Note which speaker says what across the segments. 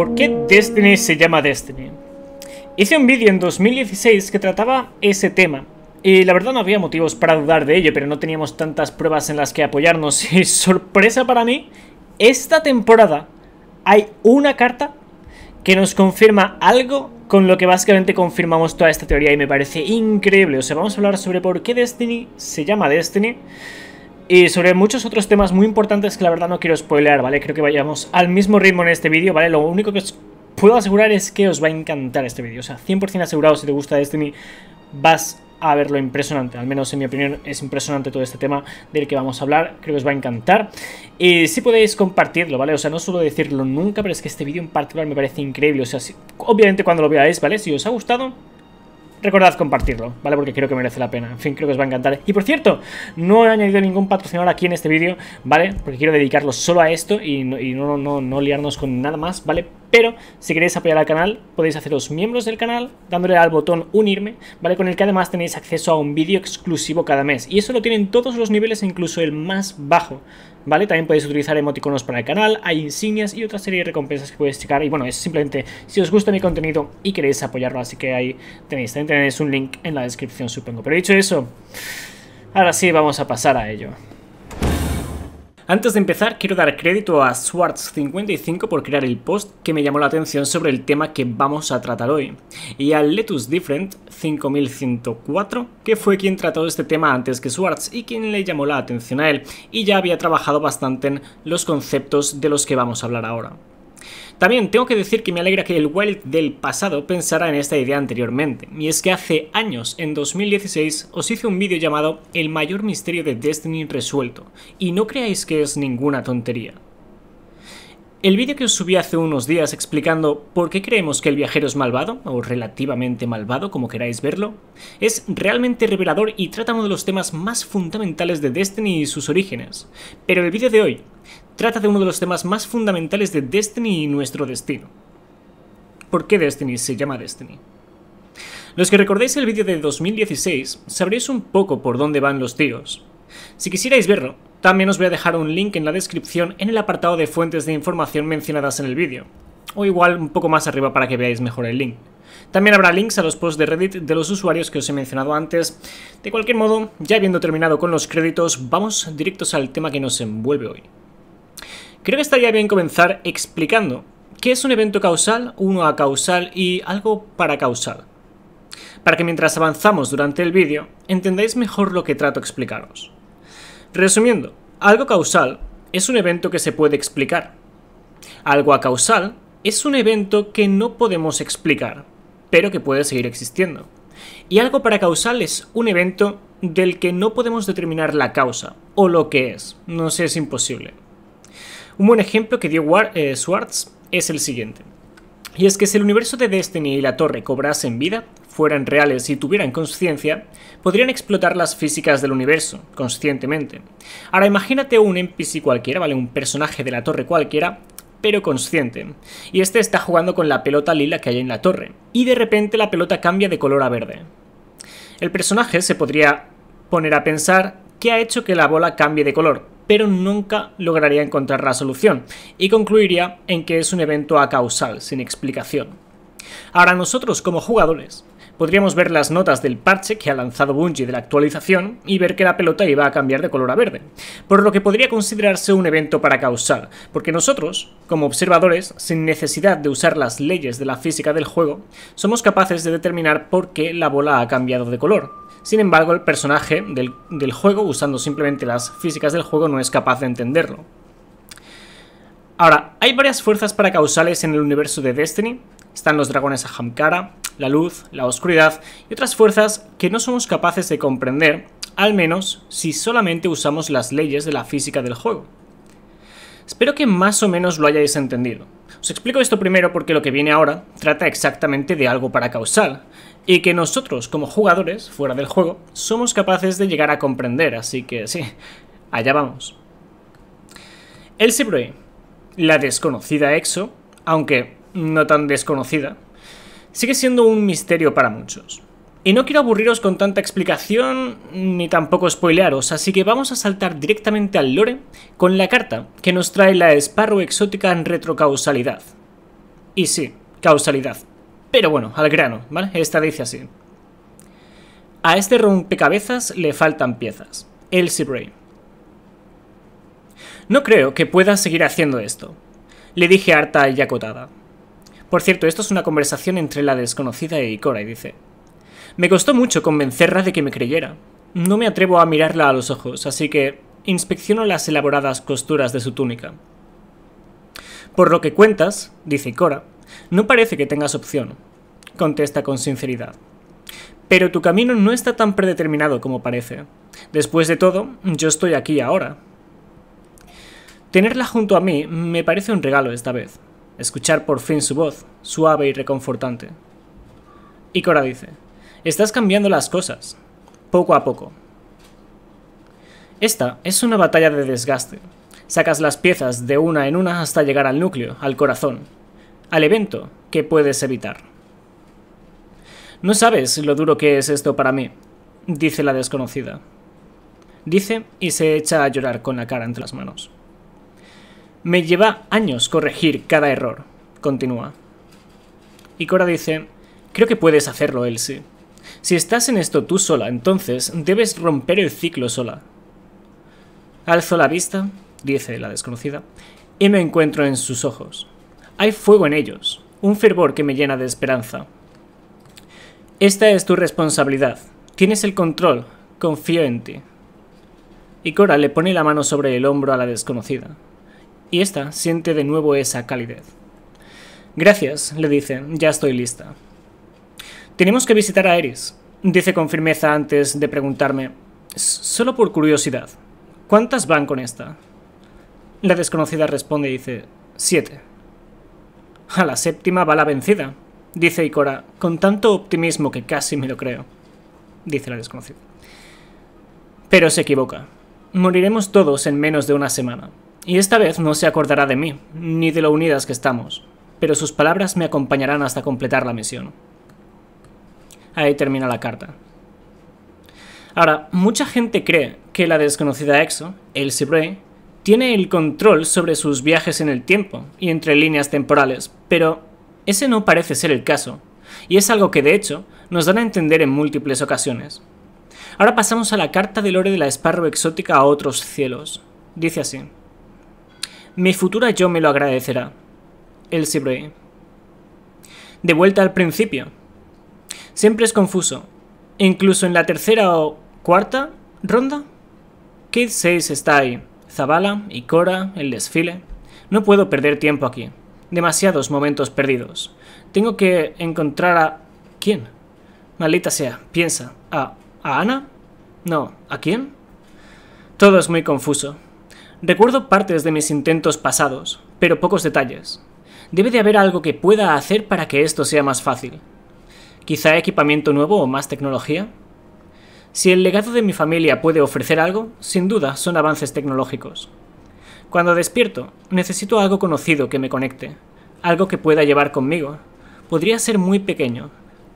Speaker 1: ¿por qué Destiny se llama Destiny? Hice un vídeo en 2016 que trataba ese tema. Y la verdad no había motivos para dudar de ello, pero no teníamos tantas pruebas en las que apoyarnos. Y sorpresa para mí, esta temporada hay una carta que nos confirma algo con lo que básicamente confirmamos toda esta teoría y me parece increíble. O sea, vamos a hablar sobre por qué Destiny se llama Destiny y sobre muchos otros temas muy importantes que la verdad no quiero spoilear, ¿vale? Creo que vayamos al mismo ritmo en este vídeo, ¿vale? Lo único que os puedo asegurar es que os va a encantar este vídeo. O sea, 100% asegurado, si te gusta Destiny, vas a verlo impresionante. Al menos en mi opinión es impresionante todo este tema del que vamos a hablar. Creo que os va a encantar. Y si podéis compartirlo, ¿vale? O sea, no suelo decirlo nunca, pero es que este vídeo en particular me parece increíble. O sea, obviamente cuando lo veáis, ¿vale? Si os ha gustado, recordad compartirlo, ¿vale? Porque creo que merece la pena. En fin, creo que os va a encantar. Y por cierto, no he añadido ningún patrocinador aquí en este vídeo, ¿vale? Porque quiero dedicarlo solo a esto y no, no, no, no liarnos con nada más, ¿vale? Pero si queréis apoyar al canal, podéis haceros miembros del canal dándole al botón unirme, ¿vale? Con el que además tenéis acceso a un vídeo exclusivo cada mes. Y eso lo tienen todos los niveles, e incluso el más bajo, ¿vale? También podéis utilizar emoticonos para el canal, hay insignias y otra serie de recompensas que podéis checar. Y bueno, es simplemente si os gusta mi contenido y queréis apoyarlo, así que ahí tenéis, tenéis un link en la descripción, supongo. Pero dicho eso, ahora sí vamos a pasar a ello. Antes de empezar, quiero dar crédito a Swartz55 por crear el post que me llamó la atención sobre el tema que vamos a tratar hoy, y a Letus Different 5104, que fue quien trató este tema antes que Swartz y quien le llamó la atención a él, y ya había trabajado bastante en los conceptos de los que vamos a hablar ahora. También tengo que decir que me alegra que el Wild del pasado pensara en esta idea anteriormente, y es que hace años, en 2016, os hice un vídeo llamado El mayor misterio de Destiny resuelto, y no creáis que es ninguna tontería. El vídeo que os subí hace unos días explicando por qué creemos que el viajero es malvado, o relativamente malvado, como queráis verlo, es realmente revelador y trata uno de los temas más fundamentales de Destiny y sus orígenes. Pero el vídeo de hoy trata de uno de los temas más fundamentales de Destiny y nuestro destino. ¿Por qué Destiny se llama Destiny? Los que recordéis el vídeo de 2016 sabréis un poco por dónde van los tiros. Si quisierais verlo, también os voy a dejar un link en la descripción en el apartado de fuentes de información mencionadas en el vídeo, o igual un poco más arriba para que veáis mejor el link. También habrá links a los posts de Reddit de los usuarios que os he mencionado antes. De cualquier modo, ya habiendo terminado con los créditos, vamos directos al tema que nos envuelve hoy. Creo que estaría bien comenzar explicando qué es un evento causal, uno acausal y algo paracausal, para que mientras avanzamos durante el vídeo entendáis mejor lo que trato de explicaros. Resumiendo, algo causal es un evento que se puede explicar. Algo acausal es un evento que no podemos explicar, pero que puede seguir existiendo. Y algo paracausal es un evento del que no podemos determinar la causa o lo que es. No sé, es imposible. Un buen ejemplo que dio eh, Swartz es el siguiente. Y es que si el universo de Destiny y la torre cobrasen vida, fueran reales y tuvieran conciencia, podrían explotar las físicas del universo, conscientemente. Ahora imagínate un NPC cualquiera, ¿vale? Un personaje de la torre cualquiera, pero consciente. Y este está jugando con la pelota lila que hay en la torre. Y de repente la pelota cambia de color a verde. El personaje se podría poner a pensar qué ha hecho que la bola cambie de color, pero nunca lograría encontrar la solución, y concluiría en que es un evento acausal, sin explicación. Ahora nosotros como jugadores podríamos ver las notas del parche que ha lanzado Bungie de la actualización y ver que la pelota iba a cambiar de color a verde, por lo que podría considerarse un evento para causal, porque nosotros, como observadores, sin necesidad de usar las leyes de la física del juego, somos capaces de determinar por qué la bola ha cambiado de color, sin embargo, el personaje del, juego, usando simplemente las físicas del juego, no es capaz de entenderlo. Ahora, hay varias fuerzas paracausales en el universo de Destiny. Están los dragones a la luz, la oscuridad y otras fuerzas que no somos capaces de comprender, al menos si solamente usamos las leyes de la física del juego. Espero que más o menos lo hayáis entendido. Os explico esto primero porque lo que viene ahora trata exactamente de algo para causal, y que nosotros como jugadores, fuera del juego, somos capaces de llegar a comprender, así que sí, allá vamos. El se la desconocida EXO, aunque no tan desconocida, sigue siendo un misterio para muchos. Y no quiero aburriros con tanta explicación ni tampoco spoilearos, así que vamos a saltar directamente al lore con la carta que nos trae la esparro exótica en retrocausalidad. Y sí, causalidad. Pero bueno, al grano, ¿vale? Esta dice así. A este rompecabezas le faltan piezas. Elsie Brain. No creo que pueda seguir haciendo esto, le dije harta y acotada. Por cierto, esto es una conversación entre la desconocida y Cora, y dice, me costó mucho convencerla de que me creyera. No me atrevo a mirarla a los ojos, así que inspecciono las elaboradas costuras de su túnica. Por lo que cuentas, dice Cora, no parece que tengas opción, contesta con sinceridad. Pero tu camino no está tan predeterminado como parece. Después de todo, yo estoy aquí ahora. Tenerla junto a mí me parece un regalo esta vez. Escuchar por fin su voz, suave y reconfortante. Y Cora dice, Estás cambiando las cosas, poco a poco. Esta es una batalla de desgaste. Sacas las piezas de una en una hasta llegar al núcleo, al corazón, al evento que puedes evitar. No sabes lo duro que es esto para mí, dice la desconocida. Dice y se echa a llorar con la cara entre las manos. Me lleva años corregir cada error, continúa. Y Cora dice, creo que puedes hacerlo, Elsie. Si estás en esto tú sola, entonces debes romper el ciclo sola. Alzo la vista, dice la desconocida, y me encuentro en sus ojos. Hay fuego en ellos, un fervor que me llena de esperanza. Esta es tu responsabilidad. Tienes el control, confío en ti. Y Cora le pone la mano sobre el hombro a la desconocida. Y esta siente de nuevo esa calidez. Gracias, le dice, ya estoy lista. Tenemos que visitar a Eris, dice con firmeza antes de preguntarme, solo por curiosidad, ¿cuántas van con esta? La desconocida responde y dice, siete. A la séptima va la vencida, dice Ikora, con tanto optimismo que casi me lo creo, dice la desconocida. Pero se equivoca. Moriremos todos en menos de una semana, y esta vez no se acordará de mí, ni de lo unidas que estamos, pero sus palabras me acompañarán hasta completar la misión. Ahí termina la carta. Ahora, mucha gente cree que la desconocida EXO, El Bray, tiene el control sobre sus viajes en el tiempo y entre líneas temporales, pero ese no parece ser el caso, y es algo que de hecho nos dan a entender en múltiples ocasiones. Ahora pasamos a la carta de Lore de la Esparro Exótica a otros cielos. Dice así. Mi futura yo me lo agradecerá. El Bray. De vuelta al principio, Siempre es confuso. Incluso en la tercera o cuarta ronda. ¿Qué 6 está ahí. Zabala y Cora, el desfile. No puedo perder tiempo aquí. Demasiados momentos perdidos. Tengo que encontrar a... ¿Quién? Maldita sea, piensa. ¿A... ¿A Ana? No, ¿a quién? Todo es muy confuso. Recuerdo partes de mis intentos pasados, pero pocos detalles. Debe de haber algo que pueda hacer para que esto sea más fácil. ¿Quizá equipamiento nuevo o más tecnología? Si el legado de mi familia puede ofrecer algo, sin duda son avances tecnológicos. Cuando despierto, necesito algo conocido que me conecte, algo que pueda llevar conmigo. Podría ser muy pequeño.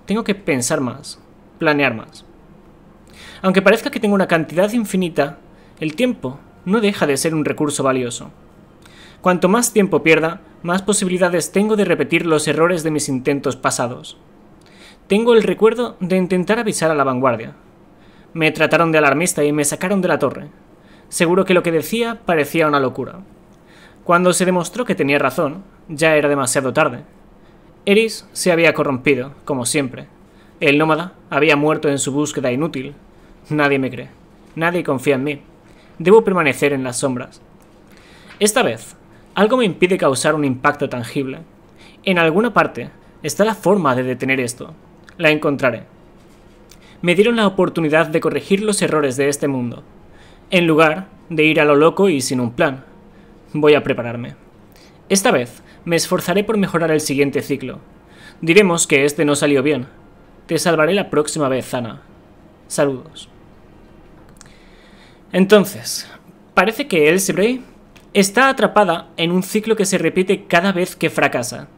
Speaker 1: Tengo que pensar más, planear más. Aunque parezca que tengo una cantidad infinita, el tiempo no deja de ser un recurso valioso. Cuanto más tiempo pierda, más posibilidades tengo de repetir los errores de mis intentos pasados. Tengo el recuerdo de intentar avisar a la vanguardia. Me trataron de alarmista y me sacaron de la torre. Seguro que lo que decía parecía una locura. Cuando se demostró que tenía razón, ya era demasiado tarde. Eris se había corrompido, como siempre. El nómada había muerto en su búsqueda inútil. Nadie me cree. Nadie confía en mí. Debo permanecer en las sombras. Esta vez, algo me impide causar un impacto tangible. En alguna parte está la forma de detener esto la encontraré. Me dieron la oportunidad de corregir los errores de este mundo, en lugar de ir a lo loco y sin un plan. Voy a prepararme. Esta vez me esforzaré por mejorar el siguiente ciclo. Diremos que este no salió bien. Te salvaré la próxima vez, Ana. Saludos. Entonces, parece que Elsebrey está atrapada en un ciclo que se repite cada vez que fracasa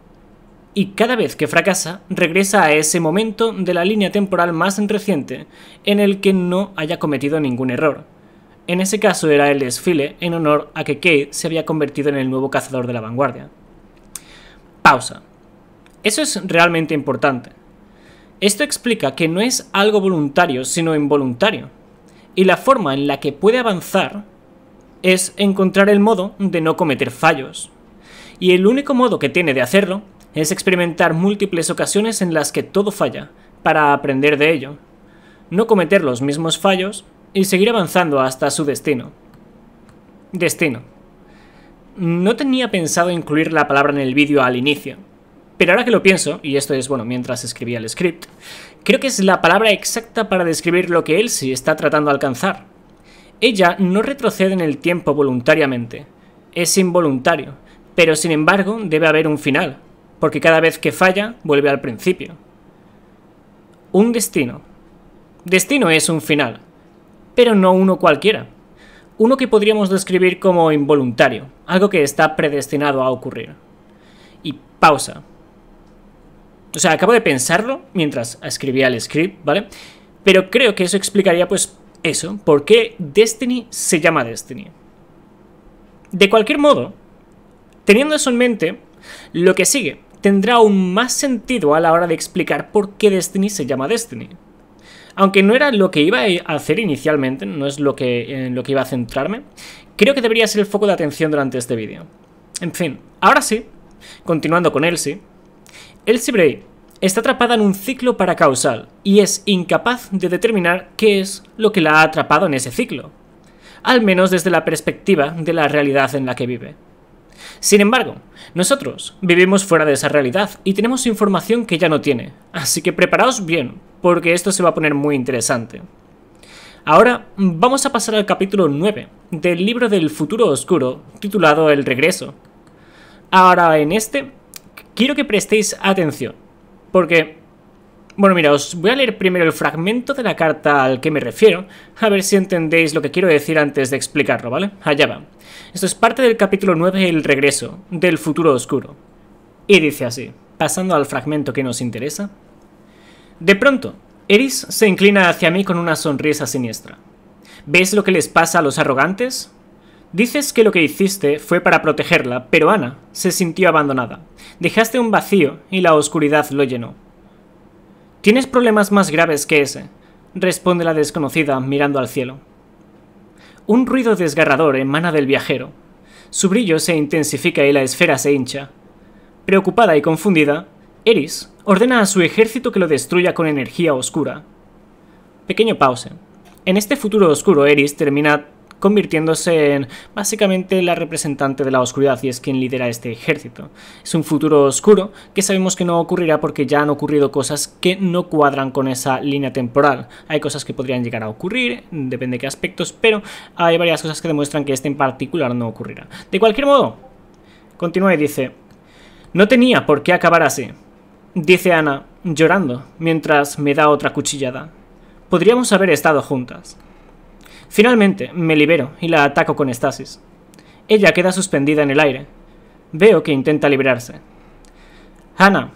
Speaker 1: y cada vez que fracasa regresa a ese momento de la línea temporal más reciente en el que no haya cometido ningún error. En ese caso era el desfile en honor a que Kate se había convertido en el nuevo cazador de la vanguardia. Pausa. Eso es realmente importante. Esto explica que no es algo voluntario, sino involuntario. Y la forma en la que puede avanzar es encontrar el modo de no cometer fallos. Y el único modo que tiene de hacerlo es experimentar múltiples ocasiones en las que todo falla, para aprender de ello, no cometer los mismos fallos y seguir avanzando hasta su destino. Destino. No tenía pensado incluir la palabra en el vídeo al inicio, pero ahora que lo pienso, y esto es bueno mientras escribía el script, creo que es la palabra exacta para describir lo que Elsie está tratando de alcanzar. Ella no retrocede en el tiempo voluntariamente, es involuntario, pero sin embargo debe haber un final, porque cada vez que falla vuelve al principio. Un destino. Destino es un final, pero no uno cualquiera. Uno que podríamos describir como involuntario, algo que está predestinado a ocurrir. Y pausa. O sea, acabo de pensarlo mientras escribía el script, ¿vale? Pero creo que eso explicaría pues eso, por qué Destiny se llama Destiny. De cualquier modo, teniendo eso en mente, lo que sigue tendrá aún más sentido a la hora de explicar por qué Destiny se llama Destiny. Aunque no era lo que iba a hacer inicialmente, no es lo que, en lo que iba a centrarme, creo que debería ser el foco de atención durante este vídeo. En fin, ahora sí, continuando con Elsie, Elsie Bray está atrapada en un ciclo paracausal y es incapaz de determinar qué es lo que la ha atrapado en ese ciclo, al menos desde la perspectiva de la realidad en la que vive. Sin embargo, nosotros vivimos fuera de esa realidad y tenemos información que ya no tiene, así que preparaos bien, porque esto se va a poner muy interesante. Ahora vamos a pasar al capítulo 9 del libro del futuro oscuro titulado El regreso. Ahora en este quiero que prestéis atención, porque bueno, mira, os voy a leer primero el fragmento de la carta al que me refiero, a ver si entendéis lo que quiero decir antes de explicarlo, ¿vale? Allá va. Esto es parte del capítulo 9, El regreso, del futuro oscuro. Y dice así, pasando al fragmento que nos interesa. De pronto, Eris se inclina hacia mí con una sonrisa siniestra. ¿Ves lo que les pasa a los arrogantes? Dices que lo que hiciste fue para protegerla, pero Ana se sintió abandonada. Dejaste un vacío y la oscuridad lo llenó. Tienes problemas más graves que ese, responde la desconocida mirando al cielo. Un ruido desgarrador emana del viajero. Su brillo se intensifica y la esfera se hincha. Preocupada y confundida, Eris ordena a su ejército que lo destruya con energía oscura. Pequeño pause. En este futuro oscuro, Eris termina convirtiéndose en básicamente la representante de la oscuridad y es quien lidera este ejército. Es un futuro oscuro que sabemos que no ocurrirá porque ya han ocurrido cosas que no cuadran con esa línea temporal. Hay cosas que podrían llegar a ocurrir, depende de qué aspectos, pero hay varias cosas que demuestran que este en particular no ocurrirá. De cualquier modo, continúa y dice, no tenía por qué acabar así, dice Ana, llorando, mientras me da otra cuchillada. Podríamos haber estado juntas. Finalmente, me libero y la ataco con estasis. Ella queda suspendida en el aire. Veo que intenta liberarse. Hannah,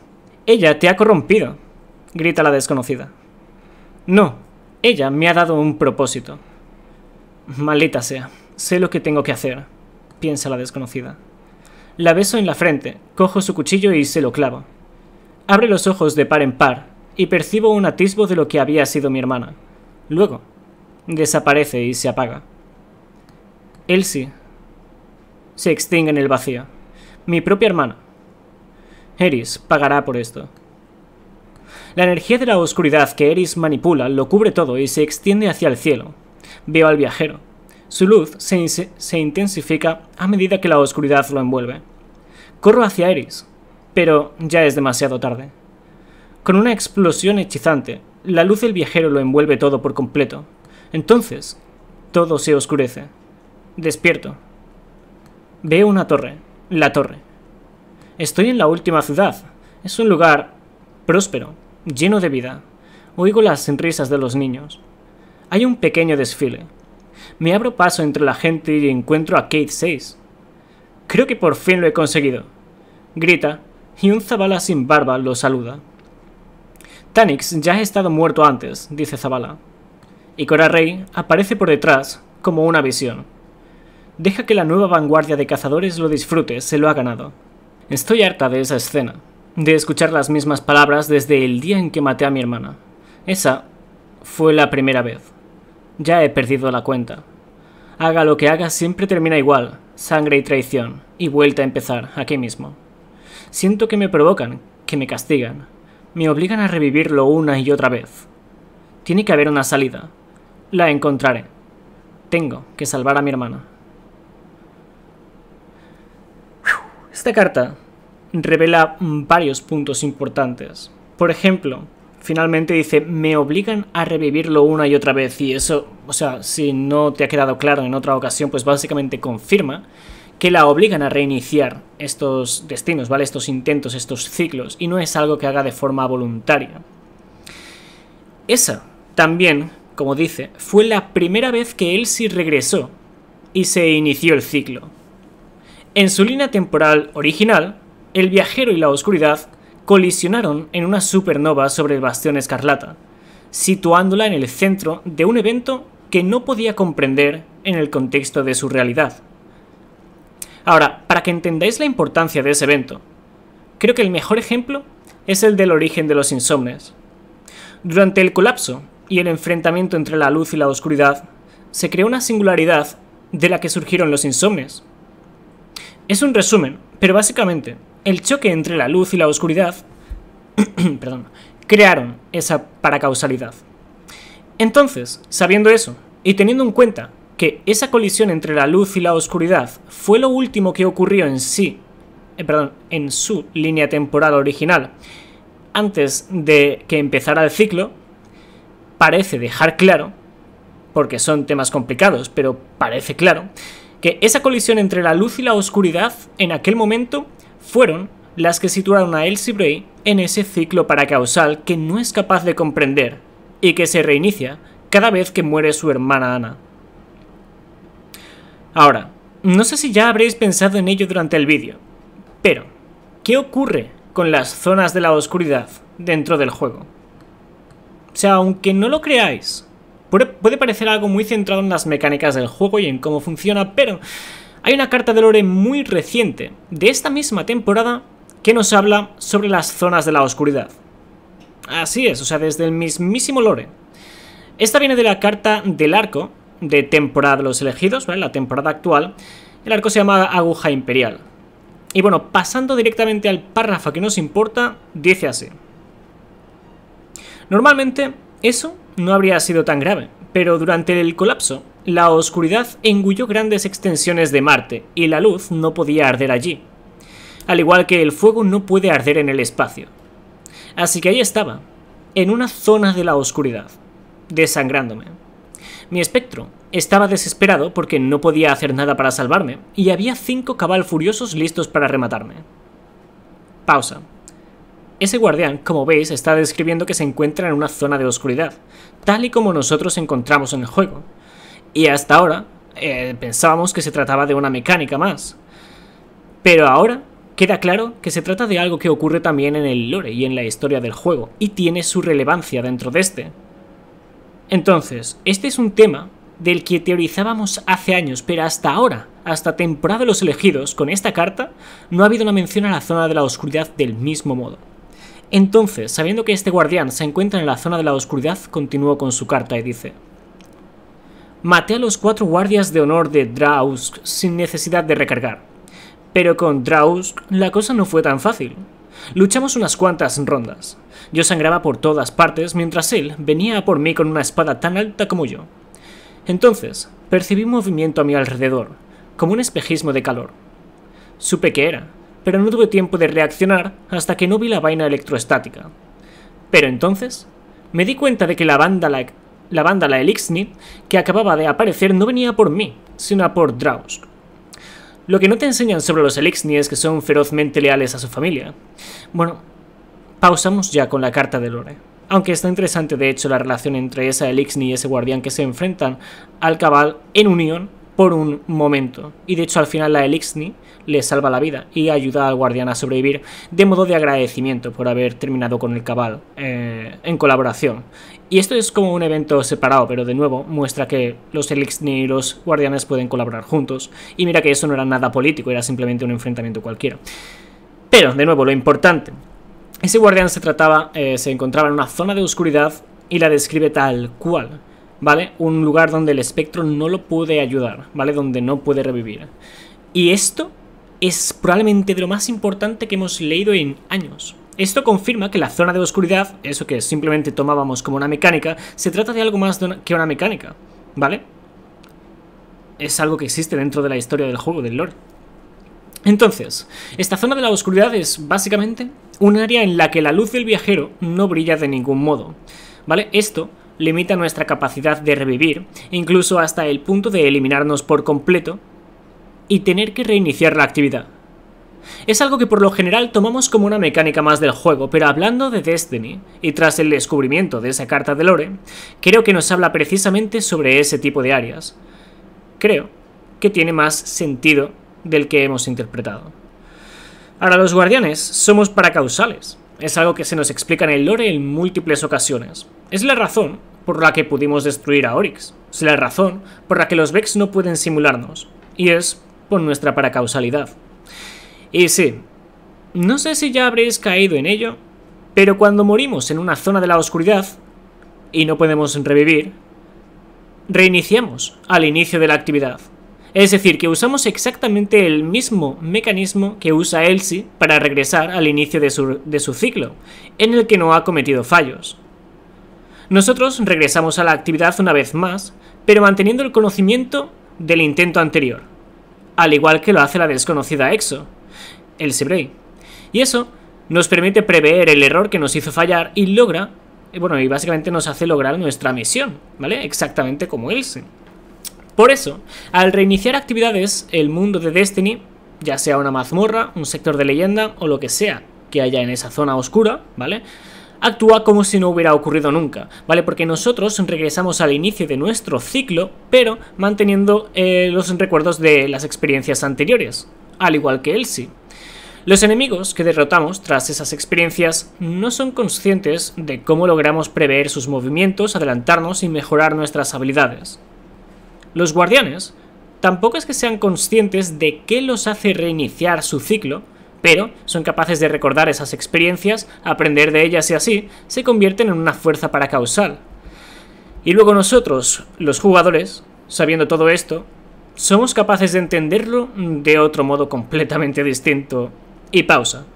Speaker 1: ella te ha corrompido, grita la desconocida. No, ella me ha dado un propósito. Maldita sea, sé lo que tengo que hacer, piensa la desconocida. La beso en la frente, cojo su cuchillo y se lo clavo. Abre los ojos de par en par y percibo un atisbo de lo que había sido mi hermana. Luego, desaparece y se apaga. Él sí. Se extingue en el vacío. Mi propia hermana. Eris pagará por esto. La energía de la oscuridad que Eris manipula lo cubre todo y se extiende hacia el cielo. Veo al viajero. Su luz se, se intensifica a medida que la oscuridad lo envuelve. Corro hacia Eris, pero ya es demasiado tarde. Con una explosión hechizante, la luz del viajero lo envuelve todo por completo, entonces, todo se oscurece. Despierto. Veo una torre. La torre. Estoy en la última ciudad. Es un lugar próspero, lleno de vida. Oigo las sonrisas de los niños. Hay un pequeño desfile. Me abro paso entre la gente y encuentro a Kate 6. Creo que por fin lo he conseguido. Grita, y un Zabala sin barba lo saluda. Tanix ya ha estado muerto antes, dice Zabala y Cora Rey aparece por detrás como una visión. Deja que la nueva vanguardia de cazadores lo disfrute, se lo ha ganado. Estoy harta de esa escena, de escuchar las mismas palabras desde el día en que maté a mi hermana. Esa fue la primera vez. Ya he perdido la cuenta. Haga lo que haga, siempre termina igual, sangre y traición, y vuelta a empezar, aquí mismo. Siento que me provocan, que me castigan, me obligan a revivirlo una y otra vez. Tiene que haber una salida, la encontraré. Tengo que salvar a mi hermana. Esta carta revela varios puntos importantes. Por ejemplo, finalmente dice, me obligan a revivirlo una y otra vez. Y eso, o sea, si no te ha quedado claro en otra ocasión, pues básicamente confirma que la obligan a reiniciar estos destinos, ¿vale? Estos intentos, estos ciclos. Y no es algo que haga de forma voluntaria. Esa también como dice, fue la primera vez que Elsie regresó y se inició el ciclo. En su línea temporal original, el viajero y la oscuridad colisionaron en una supernova sobre el bastión escarlata, situándola en el centro de un evento que no podía comprender en el contexto de su realidad. Ahora, para que entendáis la importancia de ese evento, creo que el mejor ejemplo es el del origen de los insomnes. Durante el colapso, y el enfrentamiento entre la luz y la oscuridad, se creó una singularidad de la que surgieron los insomnios. Es un resumen, pero básicamente, el choque entre la luz y la oscuridad perdón, crearon esa paracausalidad. Entonces, sabiendo eso, y teniendo en cuenta que esa colisión entre la luz y la oscuridad fue lo último que ocurrió en sí, eh, perdón, en su línea temporal original, antes de que empezara el ciclo, parece dejar claro, porque son temas complicados, pero parece claro, que esa colisión entre la luz y la oscuridad en aquel momento fueron las que situaron a Elsie Bray en ese ciclo paracausal que no es capaz de comprender y que se reinicia cada vez que muere su hermana Ana. Ahora, no sé si ya habréis pensado en ello durante el vídeo, pero ¿qué ocurre con las zonas de la oscuridad dentro del juego? O sea, aunque no lo creáis, puede parecer algo muy centrado en las mecánicas del juego y en cómo funciona, pero hay una carta de lore muy reciente, de esta misma temporada, que nos habla sobre las zonas de la oscuridad. Así es, o sea, desde el mismísimo lore. Esta viene de la carta del arco, de temporada de los elegidos, ¿vale? la temporada actual. El arco se llama Aguja Imperial. Y bueno, pasando directamente al párrafo que nos importa, dice así. Normalmente eso no habría sido tan grave, pero durante el colapso, la oscuridad engulló grandes extensiones de Marte y la luz no podía arder allí, al igual que el fuego no puede arder en el espacio. Así que ahí estaba, en una zona de la oscuridad, desangrándome. Mi espectro estaba desesperado porque no podía hacer nada para salvarme y había cinco cabal furiosos listos para rematarme. Pausa. Ese guardián, como veis, está describiendo que se encuentra en una zona de oscuridad, tal y como nosotros encontramos en el juego. Y hasta ahora eh, pensábamos que se trataba de una mecánica más. Pero ahora queda claro que se trata de algo que ocurre también en el lore y en la historia del juego, y tiene su relevancia dentro de este. Entonces, este es un tema del que teorizábamos hace años, pero hasta ahora, hasta temporada de los elegidos, con esta carta, no ha habido una mención a la zona de la oscuridad del mismo modo. Entonces, sabiendo que este guardián se encuentra en la zona de la oscuridad, continuó con su carta y dice Maté a los cuatro guardias de honor de Drausk sin necesidad de recargar. Pero con Drausk la cosa no fue tan fácil. Luchamos unas cuantas rondas. Yo sangraba por todas partes mientras él venía por mí con una espada tan alta como yo. Entonces, percibí movimiento a mi alrededor, como un espejismo de calor. Supe que era, pero no tuve tiempo de reaccionar hasta que no vi la vaina electroestática. Pero entonces, me di cuenta de que la banda la, banda, la que acababa de aparecer no venía por mí, sino por Drausk. Lo que no te enseñan sobre los Elixni es que son ferozmente leales a su familia. Bueno, pausamos ya con la carta de Lore. Aunque está interesante de hecho la relación entre esa Elixni y ese guardián que se enfrentan al cabal en unión por un momento. Y de hecho al final la Elixni le salva la vida y ayuda al guardián a sobrevivir de modo de agradecimiento por haber terminado con el cabal eh, en colaboración. Y esto es como un evento separado, pero de nuevo muestra que los Elixni y los guardianes pueden colaborar juntos. Y mira que eso no era nada político, era simplemente un enfrentamiento cualquiera. Pero, de nuevo, lo importante. Ese guardián se trataba, eh, se encontraba en una zona de oscuridad y la describe tal cual. ¿vale? Un lugar donde el espectro no lo puede ayudar, ¿vale? Donde no puede revivir. Y esto es probablemente de lo más importante que hemos leído en años. Esto confirma que la zona de oscuridad, eso que simplemente tomábamos como una mecánica, se trata de algo más que una mecánica, ¿vale? Es algo que existe dentro de la historia del juego, del lore. Entonces, esta zona de la oscuridad es básicamente un área en la que la luz del viajero no brilla de ningún modo, ¿vale? Esto limita nuestra capacidad de revivir, incluso hasta el punto de eliminarnos por completo, y tener que reiniciar la actividad. Es algo que por lo general tomamos como una mecánica más del juego, pero hablando de Destiny, y tras el descubrimiento de esa carta de Lore, creo que nos habla precisamente sobre ese tipo de áreas. Creo que tiene más sentido del que hemos interpretado. Ahora, los guardianes somos paracausales. Es algo que se nos explica en el lore en múltiples ocasiones. Es la razón por la que pudimos destruir a Oryx, es la razón por la que los Vex no pueden simularnos, y es por nuestra paracausalidad. Y sí, no sé si ya habréis caído en ello, pero cuando morimos en una zona de la oscuridad, y no podemos revivir, reiniciamos al inicio de la actividad. Es decir, que usamos exactamente el mismo mecanismo que usa Elsie para regresar al inicio de su ciclo, en el que no ha cometido fallos. Nosotros regresamos a la actividad una vez más, pero manteniendo el conocimiento del intento anterior, al igual que lo hace la desconocida EXO, el Bray, Y eso nos permite prever el error que nos hizo fallar y logra, eh, bueno, y básicamente nos hace lograr nuestra misión, ¿vale? Exactamente como Else. Por eso, al reiniciar actividades, el mundo de Destiny, ya sea una mazmorra, un sector de leyenda o lo que sea que haya en esa zona oscura, ¿vale? actúa como si no hubiera ocurrido nunca, ¿vale? Porque nosotros regresamos al inicio de nuestro ciclo, pero manteniendo eh, los recuerdos de las experiencias anteriores, al igual que sí. Los enemigos que derrotamos tras esas experiencias no son conscientes de cómo logramos prever sus movimientos, adelantarnos y mejorar nuestras habilidades. Los guardianes tampoco es que sean conscientes de qué los hace reiniciar su ciclo, pero son capaces de recordar esas experiencias, aprender de ellas y así se convierten en una fuerza para causal. Y luego nosotros, los jugadores, sabiendo todo esto, somos capaces de entenderlo de otro modo completamente distinto. Y pausa.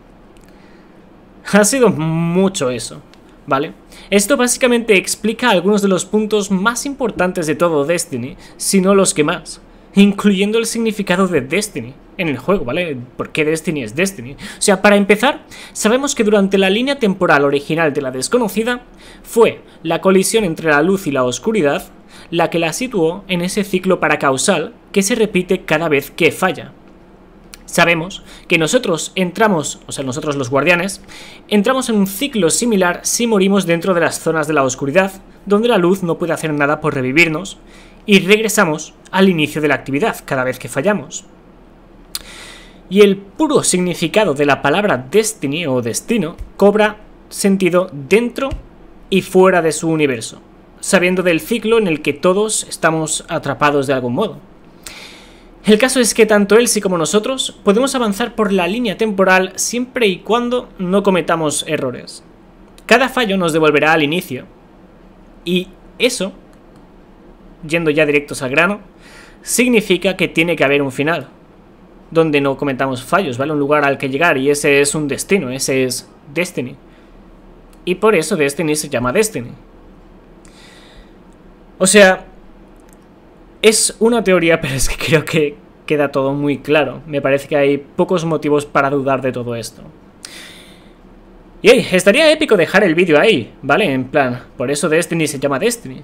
Speaker 1: Ha sido mucho eso, ¿vale? Esto básicamente explica algunos de los puntos más importantes de todo Destiny, si no los que más incluyendo el significado de Destiny en el juego, ¿vale? ¿Por qué Destiny es Destiny? O sea, para empezar, sabemos que durante la línea temporal original de la desconocida fue la colisión entre la luz y la oscuridad la que la situó en ese ciclo paracausal que se repite cada vez que falla. Sabemos que nosotros entramos, o sea, nosotros los guardianes, entramos en un ciclo similar si morimos dentro de las zonas de la oscuridad, donde la luz no puede hacer nada por revivirnos, y regresamos al inicio de la actividad, cada vez que fallamos. Y el puro significado de la palabra destiny o destino cobra sentido dentro y fuera de su universo, sabiendo del ciclo en el que todos estamos atrapados de algún modo. El caso es que tanto Elsie como nosotros podemos avanzar por la línea temporal siempre y cuando no cometamos errores. Cada fallo nos devolverá al inicio. Y eso, yendo ya directos al grano, significa que tiene que haber un final, donde no cometamos fallos, ¿vale? Un lugar al que llegar y ese es un destino, ese es Destiny. Y por eso Destiny se llama Destiny. O sea, es una teoría, pero es que creo que queda todo muy claro. Me parece que hay pocos motivos para dudar de todo esto. Y estaría épico dejar el vídeo ahí, ¿vale? En plan, por eso Destiny se llama Destiny.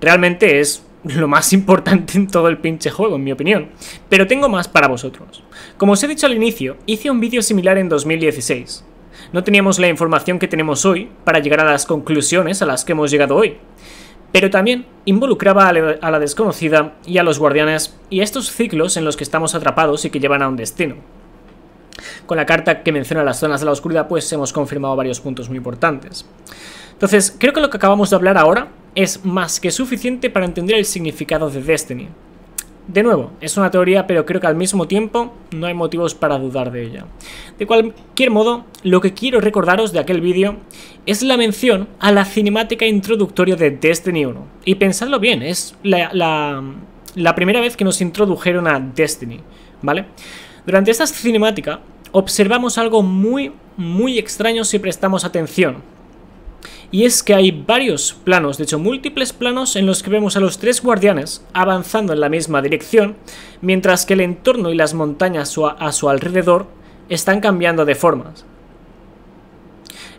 Speaker 1: Realmente es lo más importante en todo el pinche juego, en mi opinión. Pero tengo más para vosotros. Como os he dicho al inicio, hice un vídeo similar en 2016. No teníamos la información que tenemos hoy para llegar a las conclusiones a las que hemos llegado hoy. Pero también involucraba a la desconocida y a los guardianes y a estos ciclos en los que estamos atrapados y que llevan a un destino. Con la carta que menciona las zonas de la oscuridad pues hemos confirmado varios puntos muy importantes. Entonces, creo que lo que acabamos de hablar ahora es más que suficiente para entender el significado de Destiny. De nuevo, es una teoría, pero creo que al mismo tiempo no hay motivos para dudar de ella. De cualquier modo, lo que quiero recordaros de aquel vídeo es la mención a la cinemática introductoria de Destiny 1. Y pensadlo bien, es la, la primera vez que nos introdujeron a Destiny, ¿vale? Durante esta cinemática observamos algo muy, muy extraño si prestamos atención, y es que hay varios planos, de hecho múltiples planos en los que vemos a los tres guardianes avanzando en la misma dirección, mientras que el entorno y las montañas a su alrededor están cambiando de formas.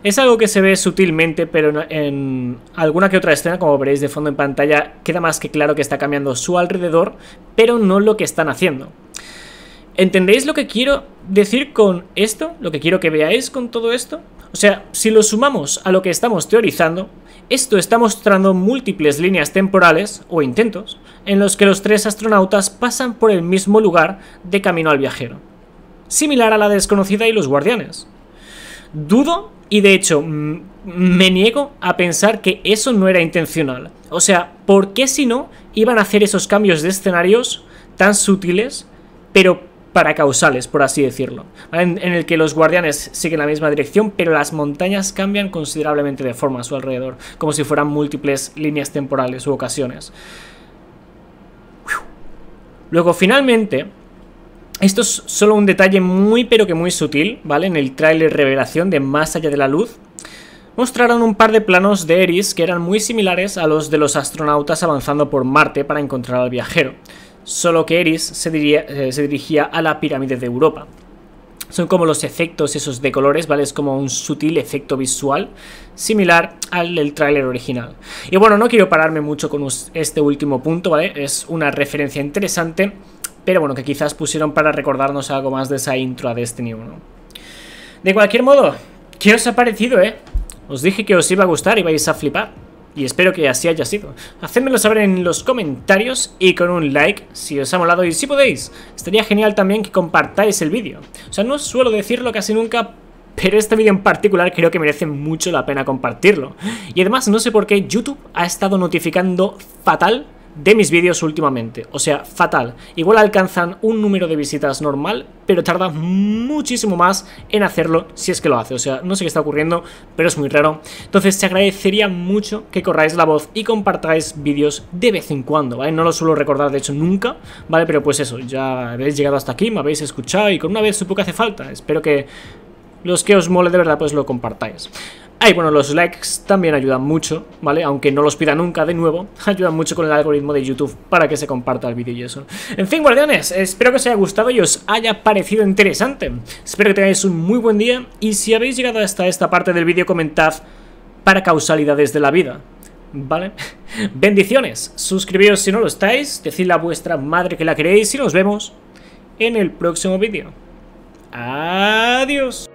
Speaker 1: Es algo que se ve sutilmente, pero en alguna que otra escena, como veréis de fondo en pantalla, queda más que claro que está cambiando su alrededor, pero no lo que están haciendo. ¿Entendéis lo que quiero decir con esto? ¿Lo que quiero que veáis con todo esto? O sea, si lo sumamos a lo que estamos teorizando, esto está mostrando múltiples líneas temporales, o intentos, en los que los tres astronautas pasan por el mismo lugar de camino al viajero. Similar a la desconocida y los guardianes. Dudo, y de hecho me niego a pensar que eso no era intencional. O sea, ¿por qué si no iban a hacer esos cambios de escenarios tan sutiles, pero paracausales, por así decirlo, en, el que los guardianes siguen la misma dirección, pero las montañas cambian considerablemente de forma a su alrededor, como si fueran múltiples líneas temporales u ocasiones. Luego, finalmente, esto es solo un detalle muy pero que muy sutil, ¿vale? En el tráiler revelación de Más allá de la luz, mostraron un par de planos de Eris que eran muy similares a los de los astronautas avanzando por Marte para encontrar al viajero solo que Eris eh, se, dirigía a la pirámide de Europa. Son como los efectos esos de colores, ¿vale? Es como un sutil efecto visual similar al del tráiler original. Y bueno, no quiero pararme mucho con este último punto, ¿vale? Es una referencia interesante, pero bueno, que quizás pusieron para recordarnos algo más de esa intro a Destiny 1. De cualquier modo, ¿qué os ha parecido, eh? Os dije que os iba a gustar y vais a flipar y espero que así haya sido. Hacedmelo saber en los comentarios y con un like si os ha molado y si podéis. Estaría genial también que compartáis el vídeo. O sea, no suelo decirlo casi nunca, pero este vídeo en particular creo que merece mucho la pena compartirlo. Y además no sé por qué YouTube ha estado notificando fatal de mis vídeos últimamente. O sea, fatal. Igual alcanzan un número de visitas normal, pero tarda muchísimo más en hacerlo si es que lo hace. O sea, no sé qué está ocurriendo, pero es muy raro. Entonces, se agradecería mucho que corráis la voz y compartáis vídeos de vez en cuando, ¿vale? No lo suelo recordar, de hecho, nunca, ¿vale? Pero pues eso, ya habéis llegado hasta aquí, me habéis escuchado y con una vez supo que hace falta. Espero que los que os mole de verdad, pues lo compartáis. Ay, bueno, los likes también ayudan mucho, ¿vale? Aunque no los pida nunca de nuevo, ayudan mucho con el algoritmo de YouTube para que se comparta el vídeo y eso. En fin, guardianes, espero que os haya gustado y os haya parecido interesante. Espero que tengáis un muy buen día y si habéis llegado hasta esta parte del vídeo, comentad para causalidades de la vida. ¿Vale? Bendiciones, suscribiros si no lo estáis, decidle a vuestra madre que la queréis y nos vemos en el próximo vídeo. Adiós.